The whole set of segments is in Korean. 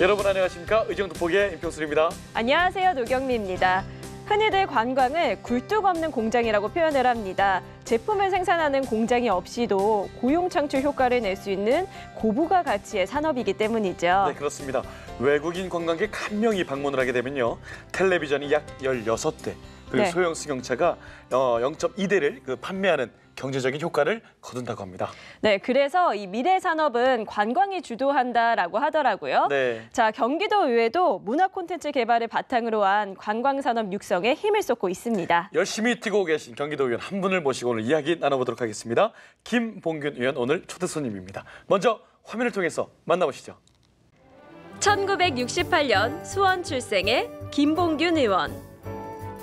여러분 안녕하십니까? 의정도폭의 임평수입니다 안녕하세요. 노경미입니다. 흔히들 관광을 굴뚝 없는 공장이라고 표현을 합니다. 제품을 생산하는 공장이 없이도 고용 창출 효과를 낼 수 있는 고부가 가치의 산업이기 때문이죠. 네, 그렇습니다. 외국인 관광객 한 명이 방문을 하게 되면요. 텔레비전이 약 열여섯 대 그리고 네. 소형 승용차가 어, 0.2대를 그 판매하는 경제적인 효과를 거둔다고 합니다. 네, 그래서 이 미래 산업은 관광이 주도한다라고 하더라고요. 네. 자, 경기도 의회도 문화 콘텐츠 개발을 바탕으로 한 관광 산업 육성에 힘을 쏟고 있습니다. 열심히 뛰고 계신 경기도 의원 한 분을 모시고 오늘 이야기 나눠보도록 하겠습니다. 김봉균 의원 오늘 초대 손님입니다. 먼저 화면을 통해서 만나보시죠. 1968년 수원 출생의 김봉균 의원.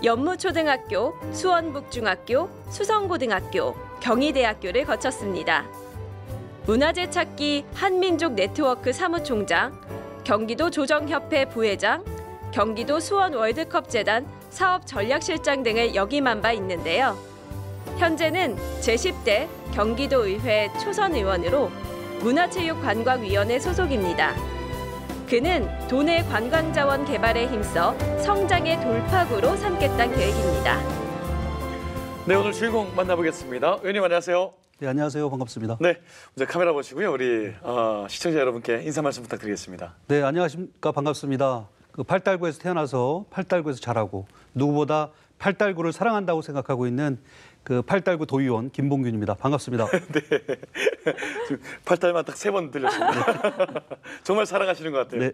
연무초등학교, 수원북중학교, 수성고등학교, 경희대학교를 거쳤습니다. 문화재 찾기 한민족 네트워크 사무총장, 경기도 조정협회 부회장, 경기도 수원 월드컵 재단 사업 전략실장 등을 역임한 바 있는데요. 현재는 제10대 경기도의회 초선 의원으로 문화체육관광위원회 소속입니다. 그는 도내 관광자원 개발에 힘써 성장의 돌파구로 삼겠다는 계획입니다. 네, 오늘 주인공 만나보겠습니다. 의원님 안녕하세요. 네, 안녕하세요. 반갑습니다. 네, 이제 카메라 보시고요. 우리 어, 시청자 여러분께 인사 말씀 부탁드리겠습니다. 네, 안녕하십니까. 반갑습니다. 그 팔달구에서 태어나서 팔달구에서 자라고 누구보다 팔달구를 사랑한다고 생각하고 있는 그 팔달구 도의원 김봉균입니다. 반갑습니다. 네. 팔달만 딱 세 번 들렸습니다. 정말 사랑하시는 것 같아요. 네.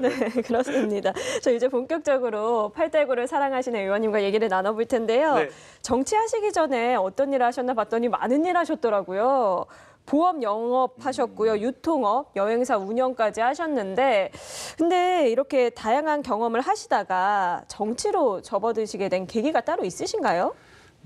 네, 그렇습니다. 저 이제 본격적으로 팔달구를 사랑하시는 의원님과 얘기를 나눠볼 텐데요. 네. 정치하시기 전에 어떤 일을 하셨나 봤더니 많은 일 하셨더라고요. 보험 영업하셨고요. 음. 유통업, 여행사 운영까지 하셨는데 근데 이렇게 다양한 경험을 하시다가 정치로 접어드시게 된 계기가 따로 있으신가요?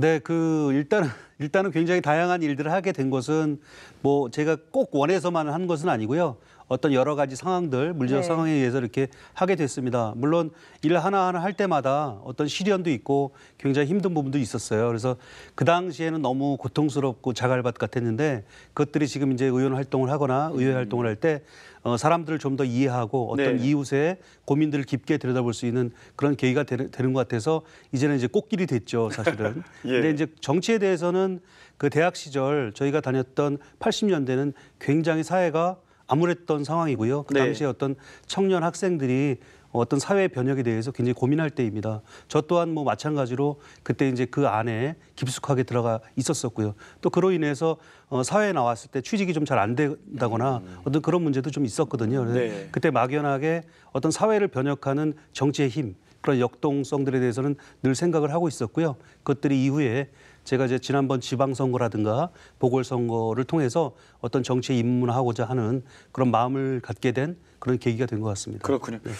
네, 그 일단은 일단은 굉장히 다양한 일들을 하게 된 것은 뭐 제가 꼭 원해서만 한 것은 아니고요. 어떤 여러 가지 상황들, 물리적 네. 상황에 의해서 이렇게 하게 됐습니다. 물론 일 하나하나 할 때마다 어떤 시련도 있고 굉장히 힘든 부분도 있었어요. 그래서 그 당시에는 너무 고통스럽고 자갈밭 같았는데 그것들이 지금 이제 의원 활동을 하거나 의회 활동을 할 때 어, 사람들을 좀 더 이해하고 어떤 네. 이웃의 고민들을 깊게 들여다볼 수 있는 그런 계기가 되, 는것 되는 같아서 이제는 이제 꽃길이 됐죠, 사실은. 예. 근데 이제 정치에 대해서는 그 대학 시절 저희가 다녔던 80년대는 굉장히 사회가 암울했던 상황이고요. 그 네. 당시에 어떤 청년 학생들이 어떤 사회 변혁에 대해서 굉장히 고민할 때입니다. 저 또한 뭐 마찬가지로 그때 이제 그 안에 깊숙하게 들어가 있었었고요. 또 그로 인해서 어, 사회에 나왔을 때 취직이 좀 잘 안 된다거나 어떤 그런 문제도 좀 있었거든요. 네. 그때 막연하게 어떤 사회를 변혁하는 정치의 힘 그런 역동성들에 대해서는 늘 생각을 하고 있었고요. 그것들이 이후에 제가 이제 지난번 지방선거라든가 보궐선거를 통해서 어떤 정치에 입문하고자 하는 그런 마음을 갖게 된 그런 계기가 된 것 같습니다. 그렇군요. 네.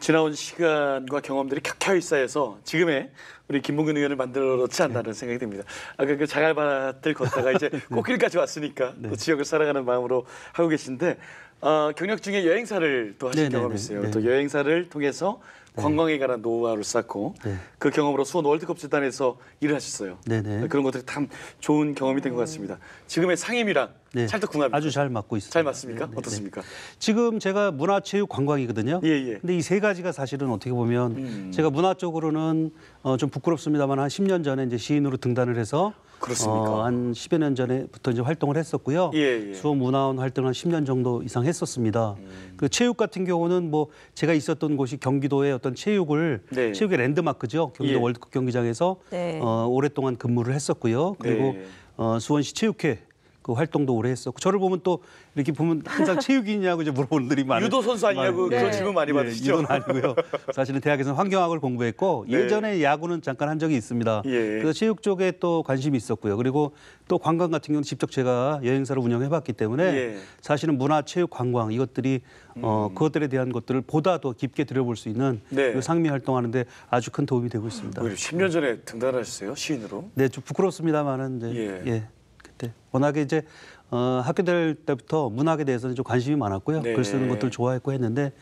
지나온 시간과 경험들이 켜켜이 쌓여서 지금의 우리 김봉근 의원을 만들었지 않나라는 네. 생각이 듭니다. 아까 그 자갈밭을 걷다가 이제 네. 꽃길까지 왔으니까 네. 또 지역을 사랑하는 마음으로 하고 계신데 어, 경력 중에 여행사를 또 하신 네, 네 경험이 있어요. 네. 또 여행사를 통해서 네. 관광에 관한 노하우를 쌓고 네. 그 경험으로 수원 월드컵 재단에서 일을 하셨어요. 네네. 네. 그런 것들이 참 좋은 경험이 된 것 같습니다. 지금의 상임이랑 네. 찰떡궁합 아주 잘 맞고 있습니다. 잘 맞습니까? 네네. 어떻습니까? 지금 제가 문화체육 관광이거든요. 예 예. 근데 이 세 가지가 사실은 어떻게 보면 음. 제가 문화 쪽으로는 어, 좀 부끄럽습니다만 한 10년 전에 이제 시인으로 등단을 해서 그렇습니까? 어, 한 10여 년 전에부터 이제 활동을 했었고요. 예, 예. 수원 문화원 활동을 한 10년 정도 이상 했었습니다. 음. 그 체육 같은 경우는 뭐 제가 있었던 곳이 경기도의 어떤 체육을 네. 체육의 랜드마크죠. 경기도 예. 월드컵 경기장에서 네. 어, 오랫동안 근무를 했었고요. 그리고 네. 어, 수원시 체육회 그 활동도 오래 했었고 저를 보면 또 이렇게 보면 항상 체육이냐고 이제 물어보는 분들이 많아요. 유도 선수 아니냐고 네. 그런 질문 많이 예, 받으시죠. 유도는 아니고요. 사실은 대학에서는 환경학을 공부했고 네. 예전에 야구는 잠깐 한 적이 있습니다. 예. 예. 그래서 체육 쪽에 또 관심이 있었고요. 그리고 또 관광 같은 경우는 직접 제가 여행사를 운영해봤기 때문에 예. 사실은 문화, 체육, 관광 이것들이 음. 어, 그것들에 대한 것들을 보다 더 깊게 들여볼 수 있는 네. 그 상미 활동하는데 아주 큰 도움이 되고 있습니다. 10년 전에 등단하셨어요 시인으로? 네, 좀 부끄럽습니다만은 이 예. 예. 그때 네. 워낙에 이제 어, 학교 될 때부터 문학에 대해서는 좀 관심이 많았고요. 네. 글 쓰는 것들 좋아했고 했는데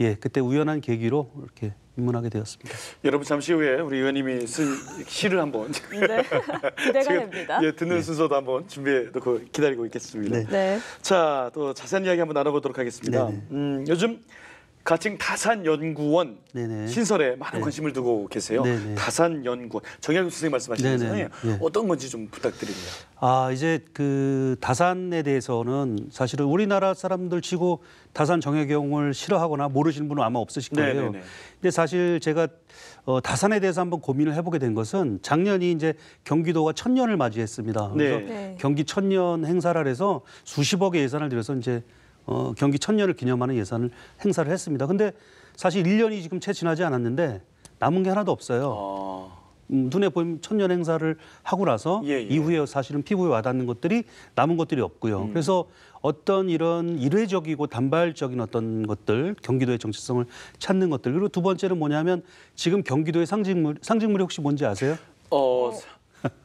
예, 그때 우연한 계기로 이렇게 입문하게 되었습니다. 여러분 잠시 후에 우리 의원님이 쓴 시를 한번 네, 기대가 됩니다. 예, 듣는 네. 순서도 한번 준비해 놓고 기다리고 있겠습니다. 네. 네. 자, 또 자세한 이야기 한번 나눠보도록 하겠습니다. 네, 네. 음, 요즘 가칭 다산연구원 네네. 신설에 많은 네. 관심을 두고 계세요. 네네. 다산연구원 정약용 선생님 말씀하셨잖아요. 네. 예. 어떤 건지 좀 부탁드립니다. 아 이제 그 다산에 대해서는 사실은 우리나라 사람들 치고 다산 정약용을 싫어하거나 모르시는 분은 아마 없으실 네, 거예요. 네네 네. 근데 사실 제가 어, 다산에 대해서 한번 고민을 해보게 된 것은 작년이 이제 경기도가 천년을 맞이했습니다. 그래서 네. 네. 경기 천년 행사를 해서 수십억의 예산을 들여서 이제 어, 경기 천년을 기념하는 예산을 행사를 했습니다. 근데 사실 1년이 지금 채 지나지 않았는데 남은 게 하나도 없어요. 아. 음, 눈에 보이면 천년 행사를 하고 나서 예, 예. 이후에 사실은 피부에 와닿는 것들이 남은 것들이 없고요. 음. 그래서 어떤 이런 일회적이고 단발적인 어떤 것들, 경기도의 정체성을 찾는 것들. 그리고 두 번째는 뭐냐면 지금 경기도의 상징물, 상징물이 혹시 뭔지 아세요? 어. 어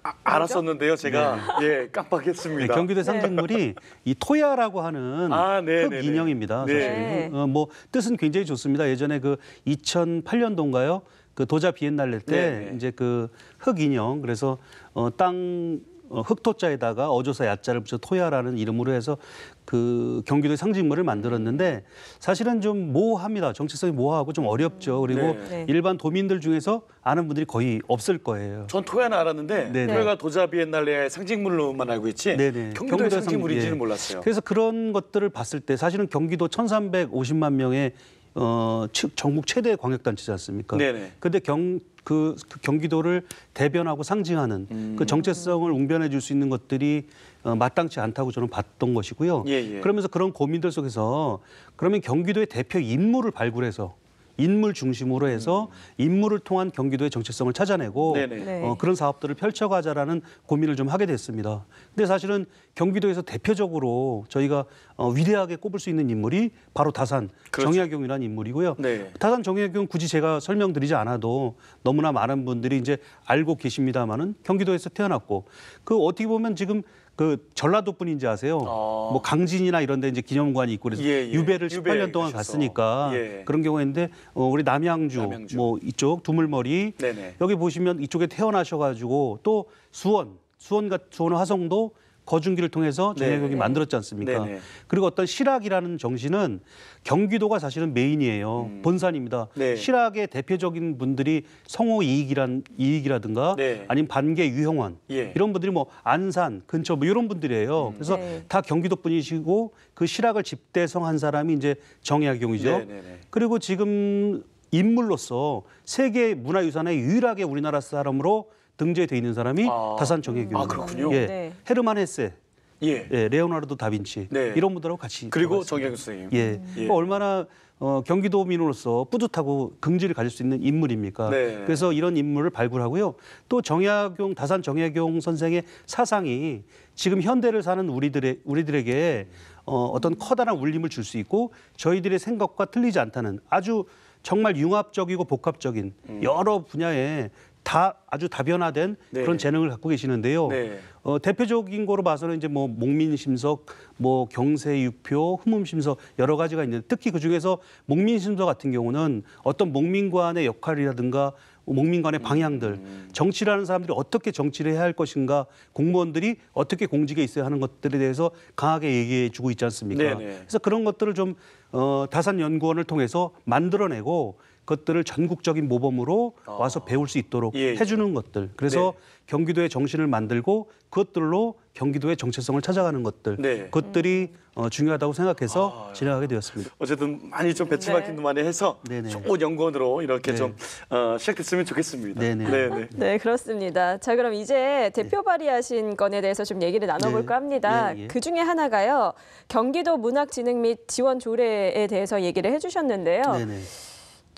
아, 알았었는데요, 제가 네. 예 깜빡했습니다. 네, 경기도 상징물이 네. 이 토야라고 하는 아, 네, 흙 네, 네. 인형입니다. 사실 네. 어, 뭐 뜻은 굉장히 좋습니다. 예전에 그 2008년도인가요? 그 도자 비엔날레 때 네, 네. 이제 그 흙 인형 그래서 어, 땅 어, 흑토자에다가 어조사 야자를 붙여 토야라는 이름으로 해서 그 경기도의 상징물을 만들었는데 사실은 좀 모호합니다. 정체성이 모호하고 좀 어렵죠. 그리고 네. 네. 일반 도민들 중에서 아는 분들이 거의 없을 거예요. 전 토야는 알았는데 네. 네. 토야가 도자비엔날의 상징물로만 알고 있지 네네. 네. 경기도의, 상징물인지는 예. 몰랐어요. 그래서 그런 것들을 봤을 때 사실은 경기도 1350만 명의 어, 전국 최대 광역단체지 않습니까? 네네. 근데 경, 그, 그 경기도를 대변하고 상징하는 음. 그 정체성을 웅변해 줄 수 있는 것들이 어, 마땅치 않다고 저는 봤던 것이고요. 예, 예. 그러면서 그런 고민들 속에서 그러면 경기도의 대표 인물을 발굴해서 인물 중심으로 해서 인물을 통한 경기도의 정체성을 찾아내고 네 어, 그런 사업들을 펼쳐가자라는 고민을 좀 하게 됐습니다. 근데 사실은 경기도에서 대표적으로 저희가 어, 위대하게 꼽을 수 있는 인물이 바로 다산 그렇죠. 정약용이라는 인물이고요. 네. 다산 정약용 굳이 제가 설명드리지 않아도 너무나 많은 분들이 이제 알고 계십니다만은 경기도에서 태어났고 그 어떻게 보면 지금 그전라도분인지 아세요? 아. 뭐 강진이나 이런 데 이제 기념관이 있고 그래서 예, 예. 유배를 18년 동안 계셔서. 갔으니까 예. 그런 경우가 있는데 어, 우리 남양주, 남양주, 뭐 이쪽 두물머리 네네. 여기 보시면 이쪽에 태어나셔 가지고 또 수원, 수원과 수원 화성도 거중기를 통해서 정약용이 네. 만들었지 않습니까? 네, 네 그리고 어떤 실학이라는 정신은 경기도가 사실은 메인이에요. 음. 본산입니다. 네. 실학의 대표적인 분들이 성호 이익이란 이익이라든가 네. 아니면 반계 유형원 예. 이런 분들이 뭐 안산 근처 뭐 이런 분들이에요. 음. 그래서 네. 다 경기도 분이시고 그 실학을 집대성한 사람이 이제 정약용이죠. 네네네. 네, 네. 그리고 지금 인물로서 세계 문화유산의 유일하게 우리나라 사람으로 등재돼 있는 사람이 아. 다산 정예교육. 아, 그렇군요. 예. 네. 헤르만 헤세. 예. 예, 레오나르도 다빈치 네. 이런 분들하고 같이 그리고 정예교 선생님 예, 음. 예. 뭐 얼마나 어, 경기도민으로서 뿌듯하고 긍지를 가질 수 있는 인물입니까? 네. 그래서 이런 인물을 발굴하고요. 또 정약용 다산 정약용 선생의 사상이 지금 현대를 사는 우리들의 우리들에게 어, 어떤 커다란 울림을 줄 수 있고 저희들의 생각과 틀리지 않다는 아주 정말 융합적이고 복합적인 음. 여러 분야의 다 아주 다변화된 네. 그런 재능을 갖고 계시는데요. 네. 어, 대표적인 거로 봐서는 이제 뭐 목민심석, 뭐 경세유표, 흠음심석 여러 가지가 있는데 특히 그 중에서 목민심석 같은 경우는 어떤 목민관의 역할이라든가 목민관의 방향들, 음. 정치라는 사람들이 어떻게 정치를 해야 할 것인가, 공무원들이 어떻게 공직에 있어야 하는 것들에 대해서 강하게 얘기해 주고 있지 않습니까? 네네. 네. 그래서 그런 것들을 좀 어, 다산 연구원을 통해서 만들어내고 것들을 전국적인 모범으로 아. 와서 배울 수 있도록 예, 예, 해주는 것들. 그래서 네. 경기도의 정신을 만들고 그것들로 경기도의 정체성을 찾아가는 것들. 네. 그것들이 어, 중요하다고 생각해서 아, 진행하게 되었습니다. 어쨌든 많이 좀 배치받기도 네. 많이 해서 네네. 좋은 연구원으로 이렇게 네. 좀 어, 시작됐으면 좋겠습니다. 네네. 네네. 네. 네 그렇습니다. 자 그럼 이제 대표 네. 발의하신 건에 대해서 좀 얘기를 나눠볼까 네. 합니다. 예, 예. 그 중에 하나가요. 경기도 문학진흥 및 지원 조례에 대해서 얘기를 해주셨는데요. 네네.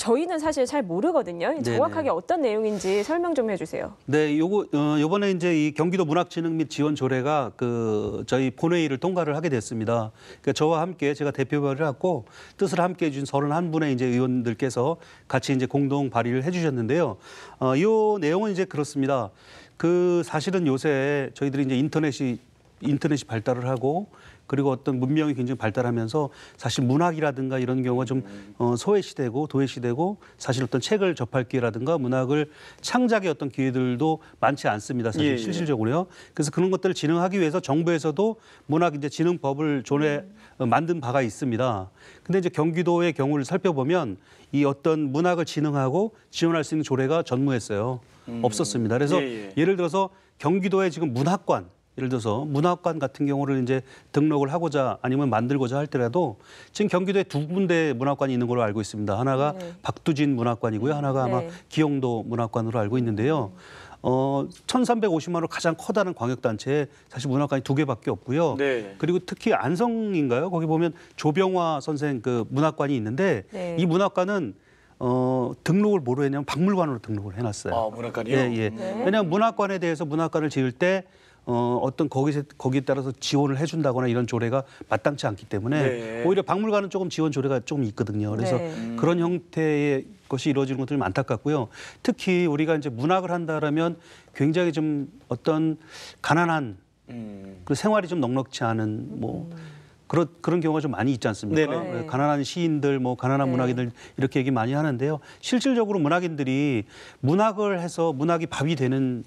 저희는 사실 잘 모르거든요. 정확하게 네네. 어떤 내용인지 설명 좀 해주세요. 네, 요거 어, 이번에 이제 이 경기도 문학진흥 및 지원 조례가 그 저희 본회의를 통과를 하게 됐습니다. 그러니까 저와 함께 제가 대표발을 하고 뜻을 함께 해준 서른 한분의 이제 의원들께서 같이 이제 공동 발의를 해주셨는데요. 어, 요 내용은 이제 그렇습니다. 그 사실은 요새 저희들이 이제 인터넷이 인터넷이 발달을 하고 그리고 어떤 문명이 굉장히 발달하면서 사실 문학이라든가 이런 경우가 좀 어, 소외시되고 도외시되고 사실 어떤 책을 접할 기회라든가 문학을 창작의 어떤 기회들도 많지 않습니다. 사실 예, 예. 실질적으로요. 그래서 그런 것들을 진흥하기 위해서 정부에서도 문학 이제 진흥법을 존에 어, 만든 바가 있습니다. 근데 이제 경기도의 경우를 살펴보면 이 어떤 문학을 진흥하고 지원할 수 있는 조례가 전무했어요. 음. 없었습니다. 그래서 예, 예. 예를 들어서 경기도에 지금 문학관 예를 들어서 문학관 같은 경우를 이제 등록을 하고자 아니면 만들고자 할 때라도 지금 경기도에 두 군데 문학관이 있는 걸로 알고 있습니다. 하나가 네. 박두진 문학관이고요. 하나가 아마 네. 기영도 문학관으로 알고 있는데요. 어, 1,350만 원 가장 커다란 광역단체에 사실 문학관이 두 개밖에 없고요. 네. 그리고 특히 안성인가요? 거기 보면 조병화 선생 그 문학관이 있는데 네. 이 문학관은 어, 등록을 뭐로 했냐면 박물관으로 등록을 해놨어요. 아, 문학관이요? 예, 예. 네. 왜냐하면 문학관에 대해서 문학관을 지을 때 어, 어떤 거기서 거기에 따라서 지원을 해준다거나 이런 조례가 마땅치 않기 때문에 네. 오히려 박물관은 조금 지원 조례가 조금 있거든요. 그래서 네. 음. 그런 형태의 것이 이루어지는 것들이 안타깝고요. 특히 우리가 이제 문학을 한다라면 굉장히 좀 어떤 가난한 음. 그 생활이 좀 넉넉치 않은 뭐 음. 그런 그런 경우가 좀 많이 있지 않습니까? 네. 네 가난한 시인들, 뭐 가난한 네. 문학인들 이렇게 얘기 많이 하는데요. 실질적으로 문학인들이 문학을 해서 문학이 밥이 되는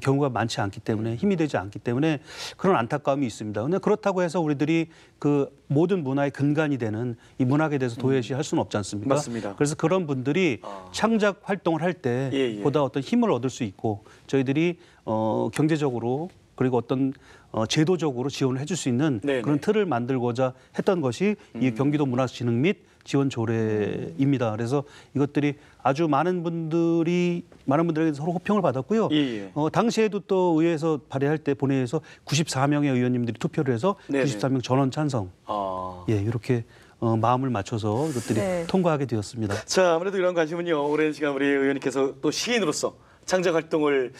경우가 많지 않기 때문에 힘이 되지 않기 때문에 그런 안타까움이 있습니다. 근데 그렇다고 해서 우리들이 그 모든 문화의 근간이 되는 이 문학에 대해서 음. 도외시할 수는 없지 않습니까? 맞습니다. 그래서 그런 분들이 아. 창작 활동을 할때 예, 예. 보다 어떤 힘을 얻을 수 있고 저희들이 어 경제적으로 그리고 어떤 어, 제도적으로 지원을 해줄 수 있는 네네. 그런 네. 틀을 만들고자 했던 것이 음. 이 경기도 문화진흥 및 지원 조례입니다. 그래서 이것들이 아주 많은 분들이 많은 분들에게 서로 호평을 받았고요. 예예. 예. 어, 당시에도 또 의회에서 발의할 때 본회의에서 94명의 의원님들이 투표를 해서 네네. 94명 전원 찬성. 아. 예, 이렇게 어, 마음을 맞춰서 이것들이 네. 통과하게 되었습니다. 자, 아무래도 이런 관심은요. 오랜 시간 우리 의원님께서 또 시인으로서 창작 활동을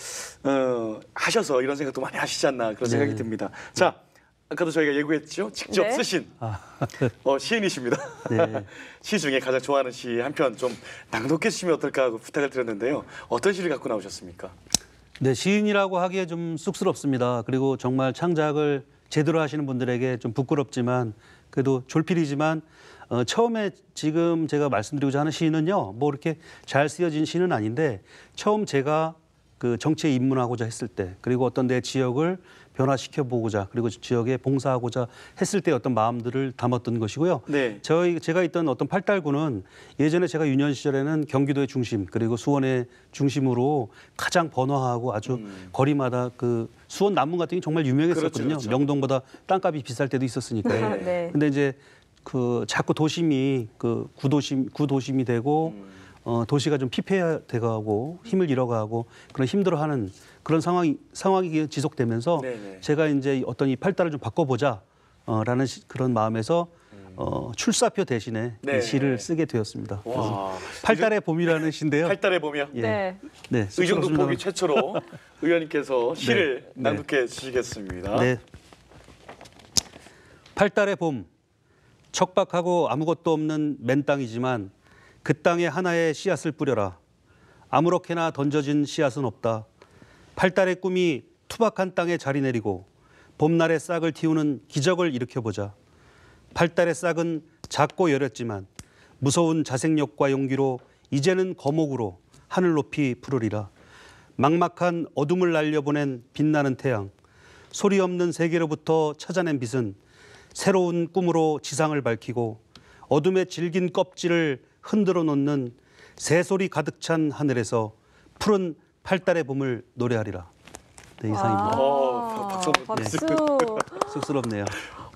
어, 하셔서 이런 생각도 많이 하시지 않나 그런 네. 생각이 네. 듭니다. 자. 아까도 저희가 예고했죠. 직접 네. 쓰신 아. 어, 시인이십니다. 네. 시 중에 가장 좋아하는 시 한편 좀 낭독해 주시면 어떨까 하고 부탁을 드렸는데요. 어떤 시를 갖고 나오셨습니까? 네, 시인이라고 하기에 좀 쑥스럽습니다. 그리고 정말 창작을 제대로 하시는 분들에게 좀 부끄럽지만 그래도 졸필이지만 어, 처음에 지금 제가 말씀드리고자 하는 시인은요, 뭐 이렇게 잘 쓰여진 시는 아닌데 처음 제가 그 정치에 입문하고자 했을 때 그리고 어떤 내 지역을 변화시켜 보고자 그리고 지역에 봉사하고자 했을 때 어떤 마음들을 담았던 것이고요. 네. 저희 제가 있던 어떤 팔달구는 예전에 제가 유년 시절에는 경기도의 중심 그리고 수원의 중심으로 가장 번화하고 아주 음. 거리마다 그 수원 남문 같은 게 정말 유명했었거든요. 그렇죠, 그렇죠. 명동보다 땅값이 비쌀 때도 있었으니까 네. 근데 이제 그 자꾸 도심이 그 구도심 구도심이 되고 음. 어, 도시가 좀 피폐해가고 힘을 잃어가고 그런 힘들어하는 그런 상황이 상황이 지속되면서 네네. 네. 제가 이제 어떤 이 팔다를 좀 바꿔보자라는 어, 시, 그런 마음에서 음. 어, 출사표 대신에 네. 시를 쓰게 되었습니다. 그래서 팔달의 봄이라는 시인데요. 팔달의 봄이요. 예. 네. 네. 의정부 봄이 최초로 의원님께서 네. 시를 네. 낭독해 주시겠습니다. 네. 팔달의 봄, 척박하고 아무것도 없는 맨 땅이지만 그 땅에 하나의 씨앗을 뿌려라. 아무렇게나 던져진 씨앗은 없다. 팔달의 꿈이 투박한 땅에 자리 내리고 봄날의 싹을 틔우는 기적을 일으켜보자. 팔달의 싹은 작고 여렸지만 무서운 자생력과 용기로 이제는 거목으로 하늘 높이 푸르리라. 막막한 어둠을 날려보낸 빛나는 태양, 소리 없는 세계로부터 찾아낸 빛은 새로운 꿈으로 지상을 밝히고 어둠의 질긴 껍질을 흔들어 놓는 새소리 가득 찬 하늘에서 푸른 팔달의 봄을 노래하리라. 네, 이상입니다. 아, 어, 박수. 박수. 네, 쑥스럽네요.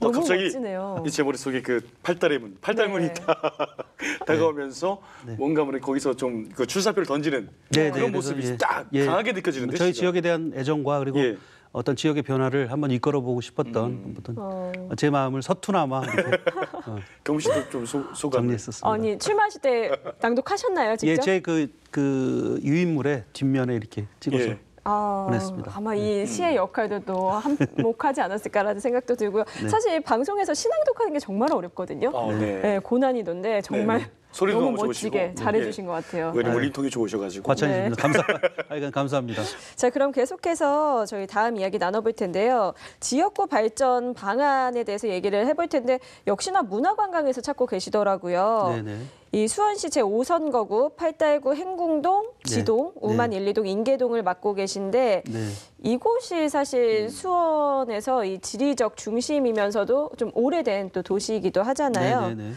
어, 갑자기 멋지네요. 제 머릿속에 그 팔달의 문, 팔달문이 네. 다가오면서 네. 네. 뭔가 모르 거기서 좀 그 출사표를 던지는 네, 네 그런 모습이 예. 딱 예. 강하게 느껴지는데 저희 시가. 지역에 대한 애정과 그리고 예. 어떤 지역의 변화를 한번 이끌어보고 싶었던 음. 어떤 어. 제 마음을 서투나마 이렇게 어, 경훈 도좀 소, 소감. 했었습니다 아니 출마하실 때 낭독하셨나요 직접? 예, 제그그 유인물의 뒷면에 이렇게 찍어서 예. 아, 보냈습니다. 아마 이 네. 시의 음. 역할도 또 한몫하지 않았을까라는 생각도 들고요. 네. 사실 방송에서 신앙독하는 게 정말 어렵거든요. 아, 네. 네, 고난이던데 정말 네. 소리도 너무, 너무 멋지게 음, 잘해주신 예. 것 같아요. 의원님 물통이 네. 좋으셔가지고 과찬입니다. 네. 감사. 하여간 감사합니다. 자 그럼 계속해서 저희 다음 이야기 나눠볼 텐데요. 지역구 발전 방안에 대해서 얘기를 해볼 텐데 역시나 문화관광에서 찾고 계시더라고요. 네네. 네. 이 수원시 제5선거구 팔달구 행궁동, 네. 지동, 네. 우만 일, 네. 이동 인계동을 맡고 계신데 네. 이곳이 사실 음. 수원에서 이 지리적 중심이면서도 좀 오래된 또 도시이기도 하잖아요. 네.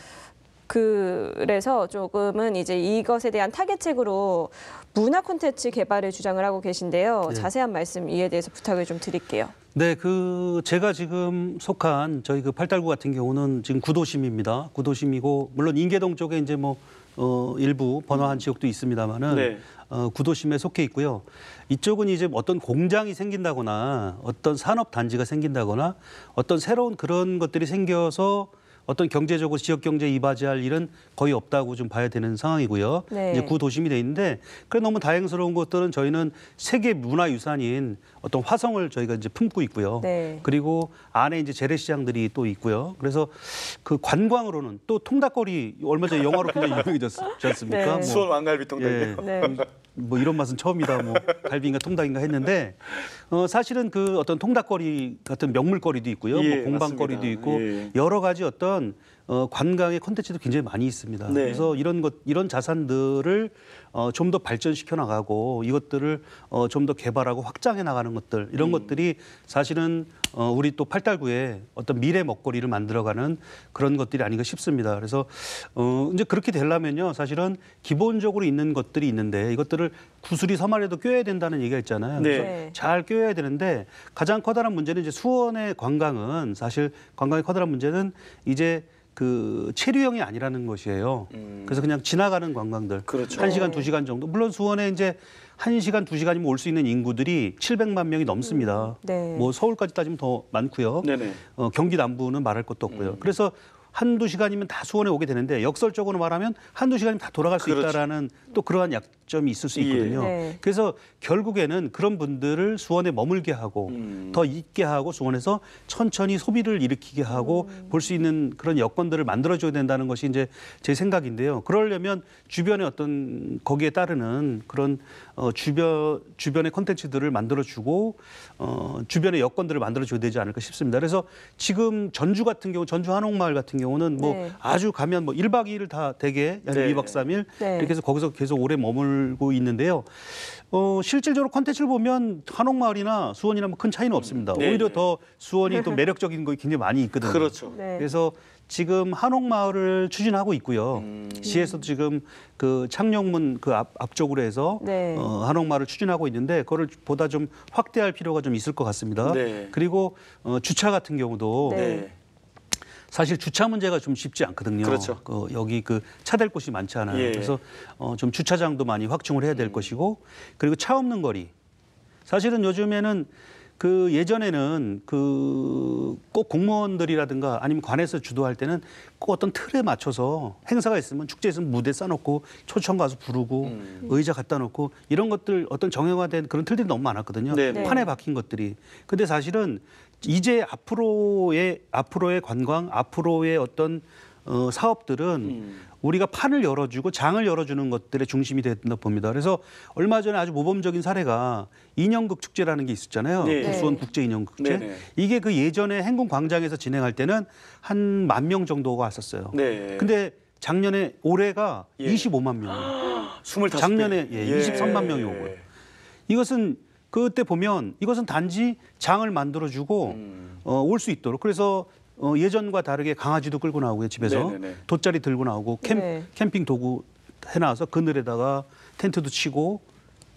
그래서 조금은 이제 이것에 대한 타겟책으로 문화 콘텐츠 개발을 주장을 하고 계신데요. 네. 자세한 말씀 이에 대해서 부탁을 좀 드릴게요. 네, 그 제가 지금 속한 저희 그 팔달구 같은 경우는 지금 구도심입니다. 구도심이고 물론 인계동 쪽에 이제 뭐 어, 일부 번화한 음. 지역도 있습니다만은 네. 어, 구도심에 속해 있고요. 이쪽은 이제 어떤 공장이 생긴다거나 어떤 산업 단지가 생긴다거나 어떤 새로운 그런 것들이 생겨서 어떤 경제적으로 지역 경제에 이바지할 일은 거의 없다고 좀 봐야 되는 상황이고요. 네. 이제 구도심이 돼 있는데 그래 너무 다행스러운 것들은 저희는 세계 문화유산인 어떤 화성을 저희가 이제 품고 있고요. 네. 그리고 안에 이제 재래시장들이 또 있고요. 그래서 그 관광으로는 또 통닭거리 얼마 전에 영화로 굉장히 유명해졌지 않습니까? 네. 뭐, 수원 왕갈비 통닭이 예, 네. 뭐 이런 맛은 처음이다. 뭐 갈비인가 통닭인가 했는데 어, 사실은 그 어떤 통닭거리 같은 명물거리도 있고요. 뭐 예, 뭐 공방거리도 있고 예. 여러 가지 어떤 어, 관광의 콘텐츠도 굉장히 많이 있습니다. 네. 그래서 이런 것 이런 자산들을 어, 좀 더 발전시켜 나가고 이것들을 어, 좀 더 개발하고 확장해 나가는 것들 이런 음. 것들이 사실은 어, 우리 또팔달구에 어떤 미래 먹거리를 만들어가는 그런 것들이 아닌가 싶습니다. 그래서 어, 이제 그렇게 되려면요 사실은 기본적으로 있는 것들이 있는데 이것들을 구슬이 서말에도 껴야 된다는 얘기가 있잖아요. 네. 그래서 네. 잘 껴야 되는데 가장 커다란 문제는 이제 수원의 관광은 사실 관광의 커다란 문제는 이제 그 체류형이 아니라는 것이에요. 음. 그래서 그냥 지나가는 관광들. 그렇죠. 1시간, 2시간 정도. 물론 수원에 이제 1시간, 2시간이면 올 수 있는 인구들이 700만 명이 넘습니다. 음. 네. 뭐 서울까지 따지면 더 많고요. 네네. 어, 경기 남부는 말할 것도 없고요. 음. 그래서 한두 시간이면 다 수원에 오게 되는데 역설적으로 말하면 한두 시간이면 다 돌아갈 수 그렇지. 있다라는 또 그러한 약점이 있을 수 예. 있거든요. 예. 네. 그래서 결국에는 그런 분들을 수원에 머물게 하고 음. 더 있게 하고 수원에서 천천히 소비를 일으키게 하고 음. 볼수 있는 그런 여건들을 만들어줘야 된다는 것이 이제 제 생각인데요. 그러려면 주변에 어떤 거기에 따르는 그런 어, 주변 주변의 컨텐츠들을 만들어주고 어, 주변의 여건들을 만들어줘야 되지 않을까 싶습니다. 그래서 지금 전주 같은 경우, 전주 한옥마을 같은 경우는 뭐 네. 아주 가면 뭐 1박 2일 다 되게 네. 2박 3일 이렇게 해서 거기서 계속 오래 머물고 있는데요. 어, 실질적으로 콘텐츠를 보면 한옥마을이나 수원이나 뭐 큰 차이는 없습니다. 네. 오히려 더 수원이 또 매력적인 거 굉장히 많이 있거든요. 그렇죠. 네. 그래서 지금 한옥마을을 추진하고 있고요. 음. 시에서도 지금 그 창녕문 그 앞, 앞쪽으로 해서 네. 어, 한옥마을을 추진하고 있는데 그거를 보다 좀 확대할 필요가 좀 있을 것 같습니다. 네. 그리고 어, 주차 같은 경우도 네. 사실 주차 문제가 좀 쉽지 않거든요. 그렇죠. 그 여기 그차댈 곳이 많잖아요. 예. 그래서 어, 좀 주차장도 많이 확충을 해야 될 음. 것이고 그리고 차 없는 거리. 사실은 요즘에는 그 예전에는 그 꼭 공무원들이라든가 아니면 관에서 주도할 때는 꼭 어떤 틀에 맞춰서 행사가 있으면 축제 있으면 무대 싸놓고 초청 가서 부르고 음. 의자 갖다 놓고 이런 것들 어떤 정형화된 그런 틀들이 너무 많았거든요. 네, 네. 네 판에 박힌 것들이. 근데 사실은 이제 앞으로의 앞으로의 관광, 앞으로의 어떤 어, 사업들은 음. 우리가 판을 열어주고 장을 열어주는 것들의 중심이 된다 봅니다. 그래서 얼마 전에 아주 모범적인 사례가 인형극 축제라는 게 있었잖아요. 네. 수원 국제 인형극 축제. 네, 네, 이게 그 예전에 행궁 광장에서 진행할 때는 한 만 명 정도가 왔었어요. 네. 근데 작년에 올해가 예. 25만 아, 명. 2 5 작년에 예, 예. 23만 명이 오고요. 이것은 그때 보면 이것은 단지 장을 만들어주고 음. 어, 올 수 있도록 그래서 어, 예전과 다르게 강아지도 끌고 나오고요 집에서 네네네. 돗자리 들고 나오고 캠, 네. 캠핑 도구 해놔서 그늘에다가 텐트도 치고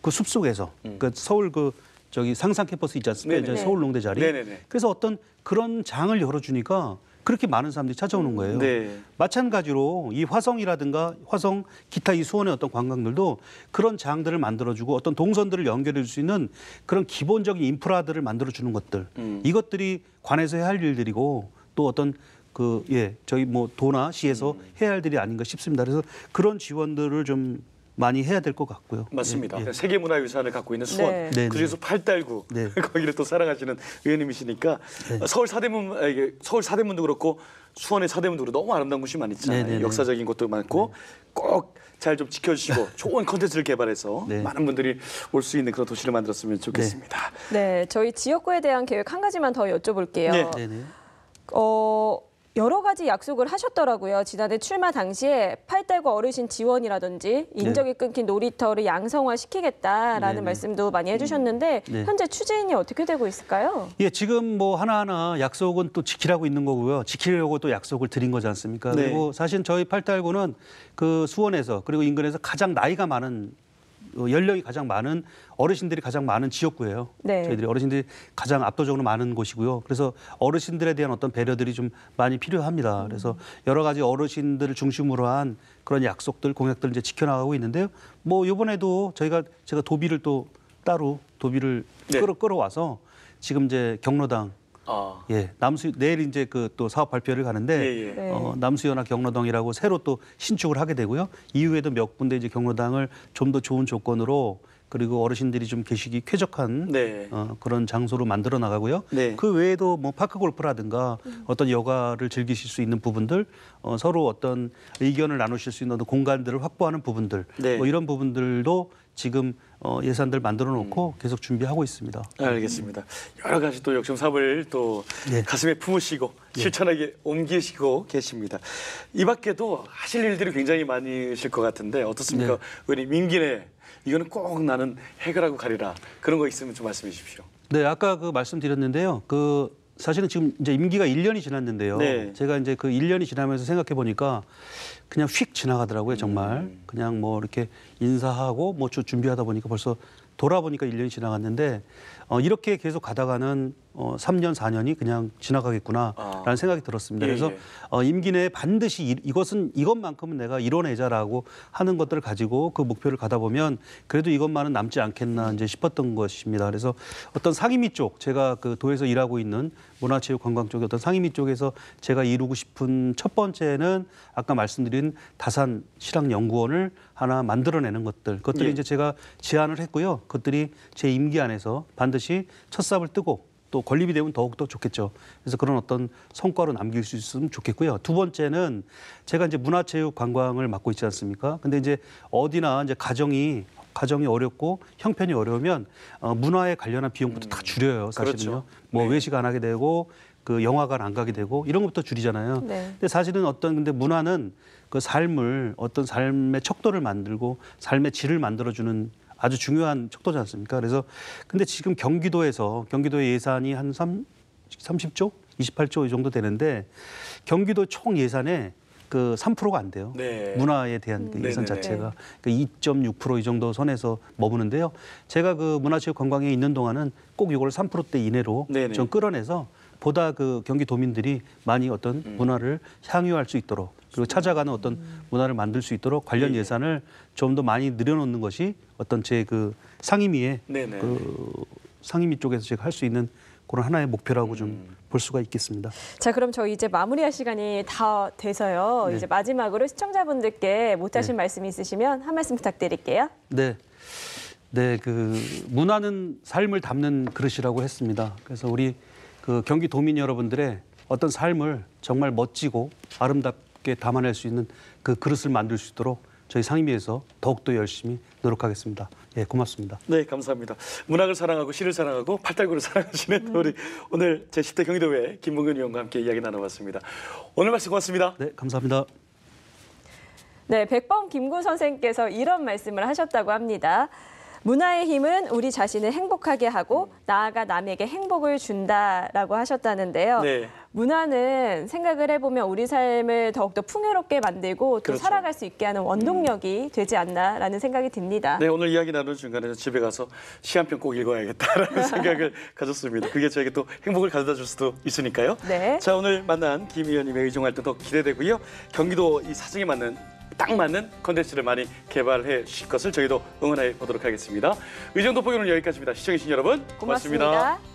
그숲 속에서 음. 그 서울 그 저기 상상 캠퍼스 있지 않습니까? 서울 농대 자리. 네네네. 그래서 어떤 그런 장을 열어주니까 그렇게 많은 사람들이 찾아오는 거예요. 네. 마찬가지로 이 화성이라든가 화성 기타 이 수원의 어떤 관광들도 그런 장들을 만들어주고 어떤 동선들을 연결할 수 있는 그런 기본적인 인프라들을 만들어주는 것들 음. 이것들이 관에서 해야 할 일들이고 또 어떤 그, 예, 저희 뭐 도나 시에서 음. 해야 할 일이 아닌가 싶습니다. 그래서 그런 지원들을 좀 많이 해야 될 것 같고요. 맞습니다. 예, 예. 세계문화유산을 갖고 있는 수원, 네. 네, 네. 그중에서 팔달구 네. 거기를 또 사랑하시는 의원님이시니까 네. 서울 사대문 아, 서울 사대문도 그렇고 수원의 사대문도 그렇고 너무 아름다운 곳이 많이 있잖아요. 네, 역사적인 것도 많고 꼭 잘 좀 지켜주시고 좋은 컨텐츠를 개발해서 많은 분들이 올 수 있는 그런 도시를 만들었으면 좋겠습니다. 네, 저희 지역구에 대한 계획 한 가지만 더 여쭤볼게요. 어, 여러 가지 약속을 하셨더라고요. 지난해 출마 당시에 팔달과 어르신 지원이라든지 네. 인적이 끊긴 놀이터를 양성화시키겠다라는 네네. 말씀도 많이 음. 해주셨는데 네. 현재 추진이 어떻게 되고 있을까요? 예, 지금 뭐 하나하나 약속은 또 지키라고 있는 거고요. 지키려고 또 약속을 드린 거지 않습니까? 네. 그리고 사실 저희 팔달구는 그 수원에서 그리고 인근에서 가장 나이가 많은 어, 연령이 가장 많은 어르신들이 가장 많은 지역구예요. 네. 저희들이 어르신들이 가장 압도적으로 많은 곳이고요. 그래서 어르신들에 대한 어떤 배려들이 좀 많이 필요합니다. 음. 그래서 여러 가지 어르신들을 중심으로 한 그런 약속들, 공약들을 이제 지켜나가고 있는데요. 뭐 이번에도 저희가 제가 도비를 또 따로 도비를 네. 끌어 끌어와서 지금 이제 경로당 아. 예, 남수 내일 이제 그 또 사업 발표를 가는데 예, 예. 네. 어, 남수연합 경로당이라고 새로 또 신축을 하게 되고요. 이후에도 몇 군데 이제 경로당을 좀 더 좋은 조건으로 그리고 어르신들이 좀 계시기 쾌적한 네. 어, 그런 장소로 만들어 나가고요. 네. 그 외에도 뭐 파크 골프라든가 음. 어떤 여가를 즐기실 수 있는 부분들, 어, 서로 어떤 의견을 나누실 수 있는 공간들을 확보하는 부분들, 네. 뭐 이런 부분들도 지금 어, 예산들 만들어 놓고 음. 계속 준비하고 있습니다. 알겠습니다. 여러 가지 또 역정 사업을 또 예. 가슴에 품으시고 예. 실천하게 예. 옮기시고 계십니다. 이 밖에도 하실 일들이 굉장히 많으실 것 같은데 어떻습니까? 네. 우리 네. 민기네 이거는 꼭 나는 해결하고 가리라 그런 거 있으면 좀 말씀해 주십시오. 네, 아까 그 말씀드렸는데요. 그 사실은 지금 이제 임기가 1년이 지났는데요. 네. 제가 이제 그 1년이 지나면서 생각해 보니까 그냥 휙 지나가더라고요, 정말. 음. 그냥 뭐 이렇게 인사하고 뭐 준비하다 보니까 벌써 돌아보니까 1년이 지나갔는데 어, 이렇게 계속 가다가는 어, 3년, 4년이 그냥 지나가겠구나라는 아. 생각이 들었습니다. 예, 그래서 예. 어, 임기 내에 반드시 이, 것은 이것만큼은 내가 이뤄내자라고 하는 것들을 가지고 그 목표를 가다 보면 그래도 이것만은 남지 않겠나 이제 싶었던 것입니다. 그래서 어떤 상임위 쪽 제가 그 도에서 일하고 있는 문화체육관광 쪽의 어떤 상임위 쪽에서 제가 이루고 싶은 첫 번째는 아까 말씀드린 다산 실학연구원을 하나 만들어내는 것들 그것들이 예. 이제 제가 제안을 했고요. 그것들이 제 임기 안에서 반드시 하이첫 삽을 뜨고 또 건립이 되면 더욱더 좋겠죠. 그래서 그런 어떤 성과로 남길 수 있으면 좋겠고요. 두 번째는 제가 이제 문화체육 관광을 맡고 있지 않습니까? 근데 이제 어디나 이제 가정이 가정이 어렵고 형편이 어려우면 어, 문화에 관련한 비용부터 음, 다 줄여요 사실은요. 그렇죠. 뭐 네. 외식 안 하게 되고 그 영화관 안 가게 되고 이런 것부터 줄이잖아요. 네. 근데 사실은 어떤 근데 문화는 그 삶을 어떤 삶의 척도를 만들고 삶의 질을 만들어주는 아주 중요한 척도지 않습니까? 그래서 근데 지금 경기도에서 경기도의 예산이 한 3, 30조, 28조 이 정도 되는데 경기도 총 예산에 그 3%가 안 돼요. 네. 문화에 대한 그 음. 예산 자체가 그러니까 2.6%이 정도 선에서 머무는데요. 제가 그 문화체육관광에 있는 동안은 꼭 이걸 3%대 이내로 네네. 좀 끌어내서 보다 그 경기도민들이 많이 어떤 음. 문화를 향유할 수 있도록 그리고 찾아가는 어떤 음. 문화를 만들 수 있도록 관련 예, 예. 예산을 좀 더 많이 늘여놓는 것이 어떤 제 그 상임위에 네, 네. 그 상임위 쪽에서 제가 할 수 있는 그런 하나의 목표라고 좀볼 음. 수가 있겠습니다. 자, 그럼 저희 이제 마무리할 시간이 다 돼서요. 네. 이제 마지막으로 시청자분들께 못하신 네. 말씀 있으시면 한 말씀 부탁드릴게요. 네. 네, 그 문화는 삶을 담는 그릇이라고 했습니다. 그래서 우리 그 경기도민 여러분들의 어떤 삶을 정말 멋지고 아름답 쉽게 담아낼 수 있는 그 그릇을 만들 수 있도록 저희 상임위에서 더욱더 열심히 노력하겠습니다. 예, 고맙습니다. 네, 감사합니다. 문학을 사랑하고 시를 사랑하고 팔달구를 사랑하시는 음. 우리 오늘 제10대 경희대회 김봉근 의원과 함께 이야기 나눠봤습니다. 오늘 말씀 고맙습니다. 네, 감사합니다. 네, 백범 김구 선생께서 이런 말씀을 하셨다고 합니다. 문화의 힘은 우리 자신을 행복하게 하고 나아가 남에게 행복을 준다라고 하셨다는데요. 네. 문화는 생각을 해보면 우리 삶을 더욱더 풍요롭게 만들고 또 그렇죠. 살아갈 수 있게 하는 원동력이 음. 되지 않나라는 생각이 듭니다. 네, 오늘 이야기 나누는 중간에 집에 가서 시한편 꼭 읽어야겠다라는 생각을 가졌습니다. 그게 저에게 또 행복을 가져다 줄 수도 있으니까요. 네. 자, 오늘 만난 김 의원님의 의중활동더 기대되고요. 경기도 이 사정에 맞는 딱 맞는 컨텐츠를 많이 개발해 주실 것을 저희도 응원해 보도록 하겠습니다. 의정도 포교는 여기까지입니다. 시청해주신 여러분 고맙습니다. 고맙습니다.